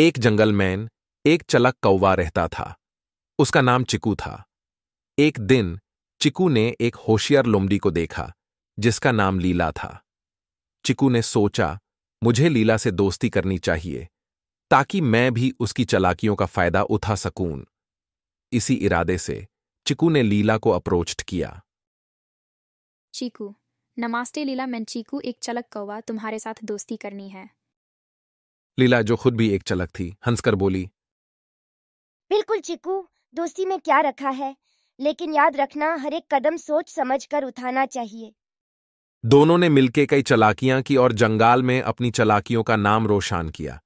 एक जंगल मैन एक चलक कौवा रहता था उसका नाम चिकू था एक दिन चिकू ने एक होशियार लोमड़ी को देखा जिसका नाम लीला था चिकू ने सोचा मुझे लीला से दोस्ती करनी चाहिए ताकि मैं भी उसकी चलाकियों का फायदा उठा सकूं इसी इरादे से चिकू ने लीला को अप्रोच किया चीकू नमास्ते लीला मैं चीकू एक चलक कौवा तुम्हारे साथ दोस्ती करनी है लीला जो खुद भी एक चलक थी हंसकर बोली बिल्कुल चिकू दोस्ती में क्या रखा है लेकिन याद रखना हर एक कदम सोच समझ कर उठाना चाहिए दोनों ने मिलके कई चलाकियां की और जंगाल में अपनी चलाकियों का नाम रोशन किया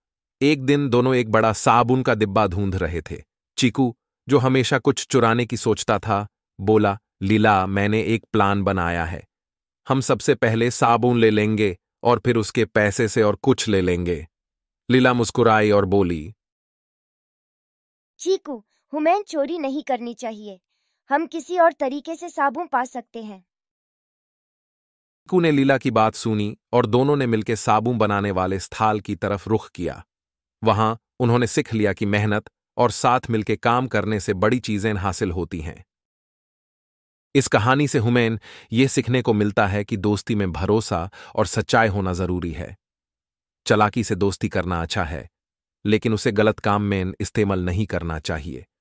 एक दिन दोनों एक बड़ा साबुन का डिब्बा ढूंढ रहे थे चिकू जो हमेशा कुछ चुराने की सोचता था बोला लीला मैंने एक प्लान बनाया है हम सबसे पहले साबुन ले लेंगे और फिर उसके पैसे से और कुछ ले लेंगे लीला मुस्कुराई और बोली चीकू हुमैन चोरी नहीं करनी चाहिए हम किसी और तरीके से साबुन पा सकते हैं चीकू ने लीला की बात सुनी और दोनों ने मिलकर साबुन बनाने वाले स्थाल की तरफ रुख किया वहां उन्होंने सीख लिया कि मेहनत और साथ मिलकर काम करने से बड़ी चीजें हासिल होती हैं इस कहानी से हुमैन ये सीखने को मिलता है कि दोस्ती में भरोसा और सच्चाई होना जरूरी है चलाकी से दोस्ती करना अच्छा है लेकिन उसे गलत काम में इस्तेमाल नहीं करना चाहिए